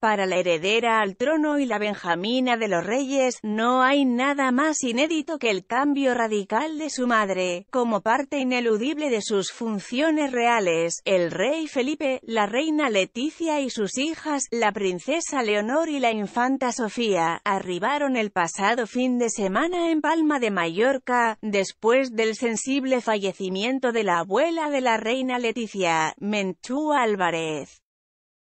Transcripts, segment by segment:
Para la heredera al trono y la Benjamina de los Reyes, no hay nada más inédito que el cambio radical de su madre, como parte ineludible de sus funciones reales, el rey Felipe, la reina Leticia y sus hijas, la princesa Leonor y la infanta Sofía, arribaron el pasado fin de semana en Palma de Mallorca, después del sensible fallecimiento de la abuela de la reina Leticia, Menchú Álvarez.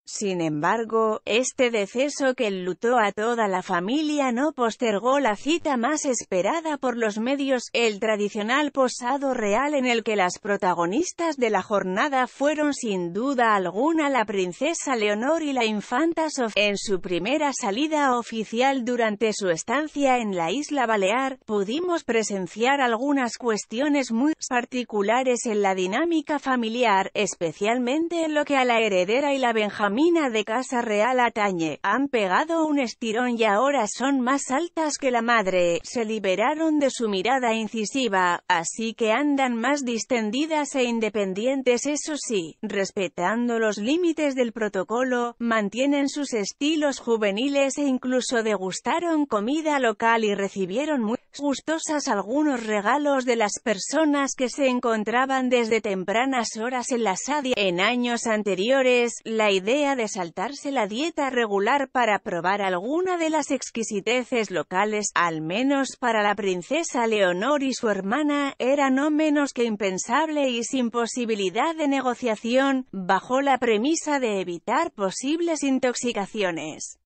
Sin embargo, este deceso que lutó a toda la familia no postergó la cita más esperada por los medios, el tradicional posado real en el que las protagonistas de la jornada fueron sin duda alguna la princesa Leonor y la infanta Sofía. En su primera salida oficial durante su estancia en la isla Balear, pudimos presenciar algunas cuestiones muy particulares en la dinámica familiar, especialmente en lo que a la heredera y la Benjamín mina de Casa Real atañe, han pegado un estirón y ahora son más altas que la madre, se liberaron de su mirada incisiva, así que andan más distendidas e independientes eso sí, respetando los límites del protocolo, mantienen sus estilos juveniles e incluso degustaron comida local y recibieron muy gustosas algunos regalos de las personas que se encontraban desde tempranas horas en la sadia. En años anteriores, la idea de saltarse la dieta regular para probar alguna de las exquisiteces locales, al menos para la princesa Leonor y su hermana, era no menos que impensable y sin posibilidad de negociación, bajo la premisa de evitar posibles intoxicaciones.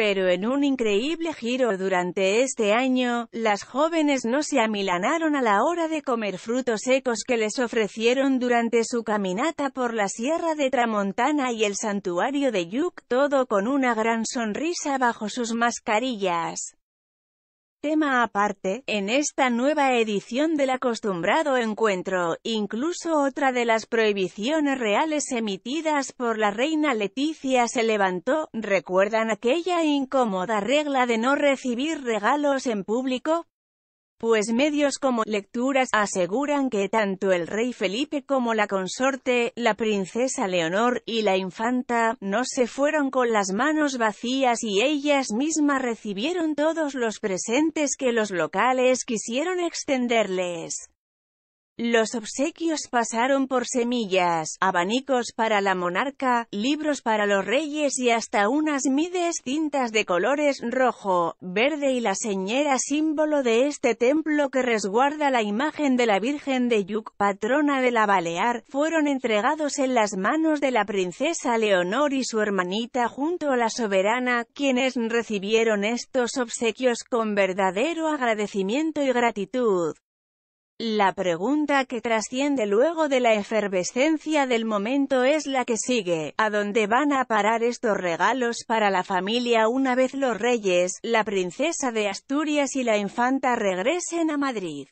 Pero en un increíble giro durante este año, las jóvenes no se amilanaron a la hora de comer frutos secos que les ofrecieron durante su caminata por la Sierra de Tramontana y el santuario de Yuk, todo con una gran sonrisa bajo sus mascarillas. Tema aparte, en esta nueva edición del acostumbrado encuentro, incluso otra de las prohibiciones reales emitidas por la reina Leticia se levantó, ¿recuerdan aquella incómoda regla de no recibir regalos en público? pues medios como Lecturas aseguran que tanto el rey Felipe como la consorte, la princesa Leonor y la infanta, no se fueron con las manos vacías y ellas mismas recibieron todos los presentes que los locales quisieron extenderles. Los obsequios pasaron por semillas, abanicos para la monarca, libros para los reyes y hasta unas mides tintas de colores rojo, verde y la señera símbolo de este templo que resguarda la imagen de la Virgen de Yuc, patrona de la Balear, fueron entregados en las manos de la princesa Leonor y su hermanita junto a la soberana, quienes recibieron estos obsequios con verdadero agradecimiento y gratitud. La pregunta que trasciende luego de la efervescencia del momento es la que sigue, ¿a dónde van a parar estos regalos para la familia una vez los reyes, la princesa de Asturias y la infanta regresen a Madrid?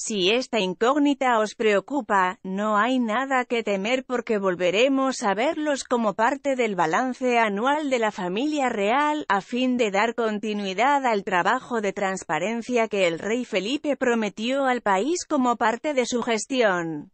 Si esta incógnita os preocupa, no hay nada que temer porque volveremos a verlos como parte del balance anual de la familia real, a fin de dar continuidad al trabajo de transparencia que el rey Felipe prometió al país como parte de su gestión.